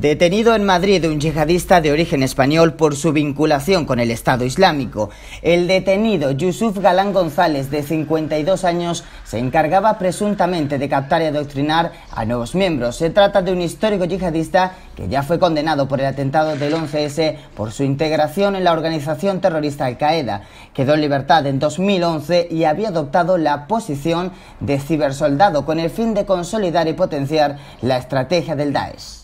Detenido en Madrid un yihadista de origen español por su vinculación con el Estado Islámico. El detenido Yusuf Galán González, de 52 años, se encargaba presuntamente de captar y adoctrinar a nuevos miembros. Se trata de un histórico yihadista que ya fue condenado por el atentado del 11S por su integración en la organización terrorista Al-Qaeda. Quedó en libertad en 2011 y había adoptado la posición de cibersoldado con el fin de consolidar y potenciar la estrategia del Daesh.